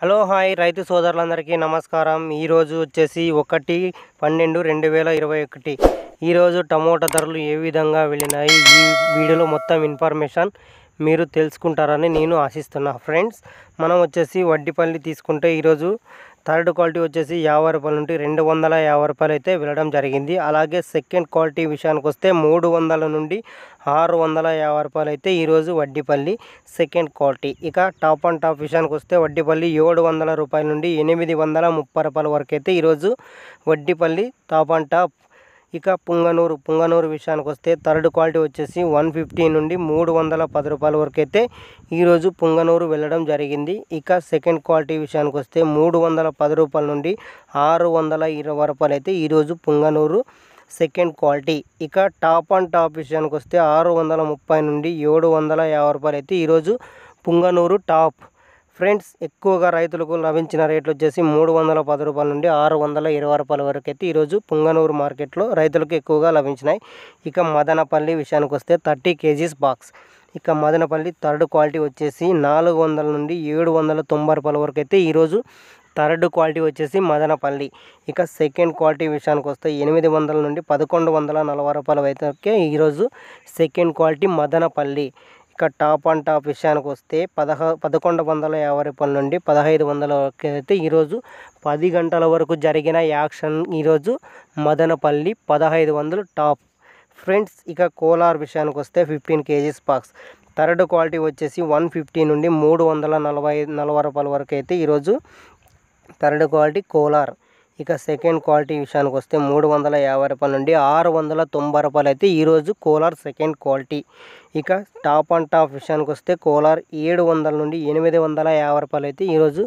hello hi రైతు సోదరులందరికీ నమస్కారం ఈరోజు వచ్చేసి ఒకటి పన్నెండు రెండు వేల ఇరవై ఒకటి ఈరోజు టమోటా ధరలు ఏ విధంగా వెళ్ళినాయి ఈ వీడియోలో మొత్తం ఇన్ఫర్మేషన్ మీరు తెలుసుకుంటారని నేను ఆశిస్తున్నా ఫ్రెండ్స్ మనం వచ్చేసి వడ్డీపల్లి తీసుకుంటే ఈరోజు థర్డ్ క్వాలిటీ వచ్చేసి యాభై రూపాయల నుండి రెండు వందల యాభై రూపాయలు అయితే వెళ్ళడం జరిగింది అలాగే సెకండ్ క్వాలిటీ విషయానికి వస్తే మూడు వందల నుండి ఆరు వందల యాభై రూపాయలు అయితే ఈరోజు వడ్డీపల్లి సెకండ్ క్వాలిటీ ఇక టాప్ అండ్ టాప్ విషయానికి వస్తే వడ్డీపల్లి ఏడు వందల రూపాయల నుండి ఎనిమిది వందల ముప్పై రూపాయల వరకు అయితే ఈరోజు వడ్డీపల్లి టాప్ అండ్ టాప్ ఇక పుంగనూరు పుంగనూరు విషయానికి వస్తే థర్డ్ క్వాలిటీ వచ్చేసి వన్ ఫిఫ్టీ నుండి మూడు వందల పది రూపాయల వరకు అయితే ఈరోజు పుంగనూరు వెళ్ళడం జరిగింది ఇక సెకండ్ క్వాలిటీ విషయానికి వస్తే మూడు వందల పది రూపాయల నుండి ఆరు వందల ఇరవై రూపాయలు అయితే ఈరోజు పుంగనూరు సెకండ్ క్వాలిటీ ఇక టాప్ అండ్ టాప్ విషయానికి వస్తే ఆరు వందల ముప్పై నుండి ఏడు వందల యాభై రూపాయలు అయితే ఈరోజు పుంగనూరు టాప్ ఫ్రెండ్స్ ఎక్కువగా రైతులకు లభించిన రేట్లు వచ్చేసి మూడు వందల పది రూపాయల నుండి ఆరు వందల ఇరవై రూపాయల వరకు అయితే ఈరోజు పుంగనూరు మార్కెట్లో రైతులకు ఎక్కువగా లభించినాయి ఇక మదనపల్లి విషయానికి వస్తే థర్టీ కేజీస్ బాక్స్ ఇక మదనపల్లి థర్డ్ క్వాలిటీ వచ్చేసి నాలుగు వందల నుండి ఏడు వందల తొంభై రూపాయల వరకు అయితే ఈరోజు థర్డ్ క్వాలిటీ వచ్చేసి మదనపల్లి ఇక సెకండ్ క్వాలిటీ విషయానికి వస్తే ఎనిమిది వందల నుండి పదకొండు వందల నలభై రూపాయల అయితే ఈరోజు సెకండ్ క్వాలిటీ మదనపల్లి ఇక టాప్ అండ్ టాప్ విషయానికి వస్తే పదహ పదకొండు వందల యాభై రూపాయల నుండి పదహైదు వందల వరకు అయితే ఈరోజు పది గంటల వరకు జరిగిన యాక్షన్ ఈరోజు మదనపల్లి పదహైదు వందలు టాప్ ఫ్రెండ్స్ ఇక కోలార్ విషయానికి వస్తే fifteen kgs box third quality వచ్చేసి వన్ ఫిఫ్టీ నుండి మూడు వందల నలభై నలభై రూపాయల వరకు అయితే ఈరోజు థర్డ్ క్వాలిటీ కోలార్ ఇక సెకండ్ క్వాలిటీ విషయానికి వస్తే మూడు వందల యాభై రూపాయల నుండి ఆరు వందల తొంభై రూపాయలు అయితే ఈరోజు కోలార్ సెకండ్ క్వాలిటీ ఇక టాప్ అండ్ టాప్ విషయానికి వస్తే కోలార్ ఏడు వందల నుండి ఎనిమిది వందల యాభై రూపాయలు అయితే ఈరోజు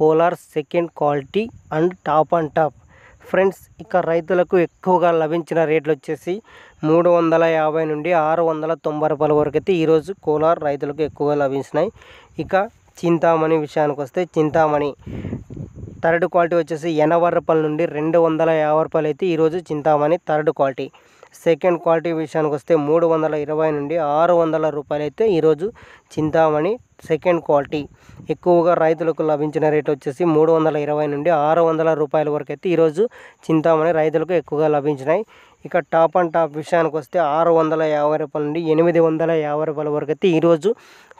Kolar second quality and top and top friends ఇక రైతులకు ఎక్కువగా లభించిన రేట్లు వచ్చేసి మూడు వందల యాభై నుండి ఆరు వందల తొంభై రూపాయల వరకు అయితే ఈరోజు కోలార్ రైతులకు ఎక్కువగా లభించినాయి ఇక చింతామణి విషయానికి వస్తే చింతామణి థర్డ్ క్వాలిటీ వచ్చేసి ఎనభై రూపాయల నుండి రెండు వందల యాభై రూపాయలు అయితే ఈరోజు Chintamani third quality second quality విషయానికి వస్తే మూడు వందల ఇరవై నుండి ఆరు వందల రూపాయలు అయితే ఈరోజు చింతామణి సెకండ్ క్వాలిటీ ఎక్కువగా రైతులకు లభించిన రేట్ వచ్చేసి మూడు వందల ఇరవై నుండి ఆరు వందల రూపాయల వరకు అయితే ఈరోజు చింతామణి రైతులకు ఎక్కువగా లభించినాయి ఇక టాప్ అండ్ టాప్ విషయానికి వస్తే ఆరు వందల యాభై రూపాయల నుండి ఎనిమిది వందల యాభై రూపాయల వరకు అయితే ఈరోజు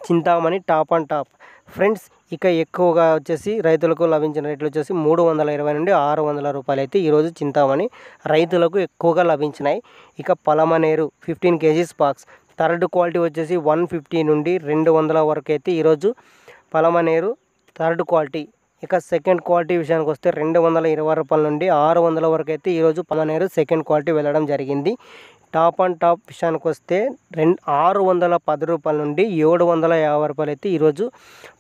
Chintamani top and top friends ఇక ఎక్కువగా వచ్చేసి రైతులకు లభించిన రేట్లు వచ్చేసి మూడు వందల ఇరవై నుండి ఆరు వందల రూపాయలు అయితే ఈరోజు చింతామణి రైతులకు ఎక్కువగా లభించినాయి ఇక Palamaner fifteen kgs box third quality వచ్చేసి వన్ ఫిఫ్టీ నుండి రెండు వందల వరకు అయితే ఈరోజు పలమనేరు థర్డ్ క్వాలిటీ ఇక సెకండ్ క్వాలిటీ విషయానికి వస్తే రెండు వందల ఇరవై రూపాయల నుండి ఆరు వందల వరకు అయితే ఈరోజు పలమనేరు సెకండ్ క్వాలిటీ వెళ్ళడం జరిగింది టాప్ అండ్ టాప్ విషయానికి వస్తే రెండు ఆరు వందల పది రూపాయల నుండి ఏడు వందల యాభై రూపాయలు అయితే ఈరోజు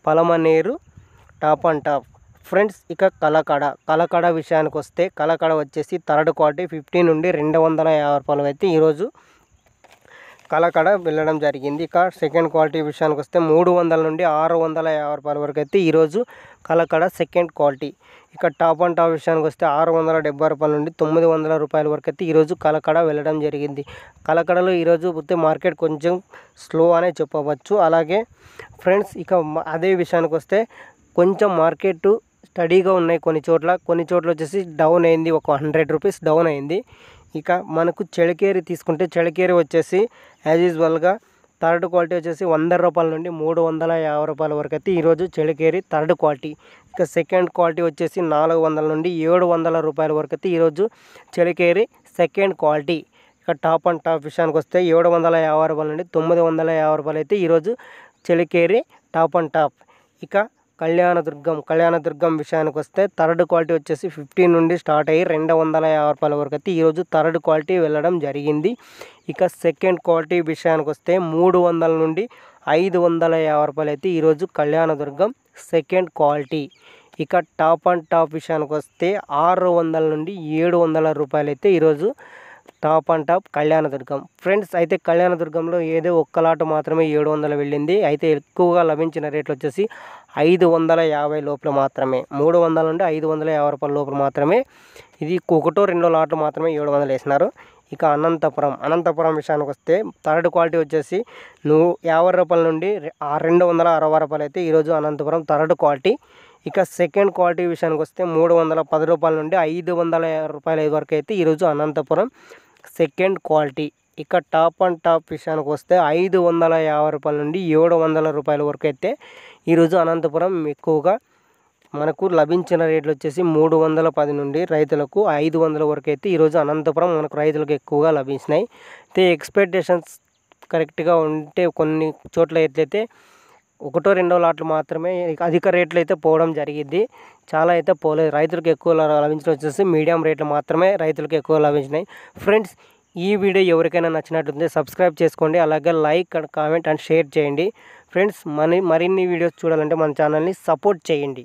Palamaner top and top friends ఇక కలకడ కలకడ విషయానికి వస్తే కలకడ వచ్చేసి థర్డ్ క్వార్టీ ఫిఫ్టీ నుండి రెండు వందల యాభై రూపాయలు అయితే ఈరోజు కలకడ వెళ్ళడం జరిగింది ఇక సెకండ్ క్వాలిటీ విషయానికి వస్తే మూడు వందల నుండి ఆరు వందల యాభై రూపాయల వరకు అయితే ఈరోజు కలకడ సెకండ్ క్వాలిటీ ఇక టాప్ అండ్ టాప్ విషయానికి వస్తే ఆరు వందల డెబ్బై రూపాయల నుండి తొమ్మిది వందల రూపాయల వరకు అయితే ఈరోజు కలకడ వెళ్ళడం జరిగింది కలకడలో ఈరోజు పోతే మార్కెట్ కొంచెం స్లో అనే చెప్పవచ్చు అలాగే ఫ్రెండ్స్ ఇక అదే విషయానికి వస్తే కొంచెం మార్కెట్ స్టడీగా ఉన్నాయి కొన్ని చోట్ల కొన్ని చోట్ల వచ్చేసి డౌన్ అయింది ఒక హండ్రెడ్ రూపీస్ డౌన్ అయింది ఇక మనకు చెడుకేరి తీసుకుంటే చెడకేరి వచ్చేసి యాజ్ యూజువల్గా థర్డ్ క్వాలిటీ వచ్చేసి వంద రూపాయల నుండి మూడు వందల యాభై రూపాయల వరకు అయితే ఈరోజు చెడకేరి థర్డ్ క్వాలిటీ ఇక సెకండ్ క్వాలిటీ వచ్చేసి నాలుగు వందల నుండి ఏడు వందల రూపాయల వరకు అయితే ఈరోజు చెడకేరి సెకండ్ క్వాలిటీ ఇక టాప్ అండ్ టాప్ విషయానికి వస్తే ఏడు వందల యాభై రూపాయల నుండి తొమ్మిది వందల యాభై రూపాయలు అయితే ఈరోజు చెలికేరి టాప్ అండ్ టాప్ ఇక కళ్యాణ దుర్గం కళ్యాణ దుర్గం విషయానికి వస్తే థర్డ్ క్వాలిటీ వచ్చేసి ఫిఫ్టీ నుండి స్టార్ట్ అయ్యి రెండు వందల యాభై రూపాయల వరకు అయితే ఈరోజు థర్డ్ క్వాలిటీ వెళ్ళడం జరిగింది ఇక సెకండ్ క్వాలిటీ విషయానికి వస్తే మూడు వందల నుండి ఐదు వందల యాభై రూపాయలు అయితే ఈరోజు దుర్గం సెకండ్ క్వాలిటీ ఇక టాప్ అండ్ టాప్ విషయానికి వస్తే ఆరు వందల నుండి ఏడు వందల రూపాయలు అయితే ఈరోజు top and top Kalyandurg friends అయితే కళ్యాణదుర్గంలో ఏదో ఒక్క లాటు మాత్రమే ఏడు వందలు వెళ్ళింది అయితే ఎక్కువగా లభించిన రేట్లు వచ్చేసి ఐదు వందల యాభై లోపల మాత్రమే మూడు వందల నుండి ఐదు వందల యాభై రూపాయల లోపల మాత్రమే ఇది ఒకటో రెండో లాట్లు మాత్రమే ఏడు వందలు వేసినారు ఇక అనంతపురం అనంతపురం విషయానికి వస్తే థర్డ్ క్వాలిటీ వచ్చేసి నువ్వు యాభై రూపాయల నుండి రెండు వందల అరవై రూపాయలు అయితే ఈరోజు అనంతపురం థర్డ్ క్వాలిటీ ఇక సెకండ్ క్వాలిటీ విషయానికి వస్తే మూడు వందల పది రూపాయల నుండి ఐదు వందల రూపాయల వరకు అయితే ఈరోజు అనంతపురం సెకండ్ క్వాలిటీ ఇక టాప్ అండ్ టాప్ విషయానికి వస్తే ఐదు వందల యాభై రూపాయల నుండి ఏడు వందల రూపాయల వరకు అయితే ఈరోజు అనంతపురం ఎక్కువగా మనకు లభించిన రేట్లు వచ్చేసి మూడు వందల పది నుండి రైతులకు ఐదు వందల వరకు అయితే ఈరోజు అనంతపురం మనకు రైతులకు ఎక్కువగా లభించినాయి అయితే ఎక్స్పెక్టేషన్స్ కరెక్ట్గా ఉంటే కొన్ని చోట్ల ఎట్లయితే ఒకటో రెండో లాట్లు మాత్రమే అధిక రేట్లు అయితే పోవడం జరిగింది చాలా అయితే పోలేదు రైతులకు ఎక్కువ లభించిన వచ్చేసి మీడియం రేట్లు మాత్రమే రైతులకు ఎక్కువ లభించినాయి ఫ్రెండ్స్ ఈ వీడియో ఎవరికైనా నచ్చినట్టుంది సబ్స్క్రైబ్ చేసుకోండి అలాగే like and comment and share చేయండి ఫ్రెండ్స్ మరి మరిన్ని వీడియోస్ చూడాలంటే మన ఛానల్ని సపోర్ట్ చేయండి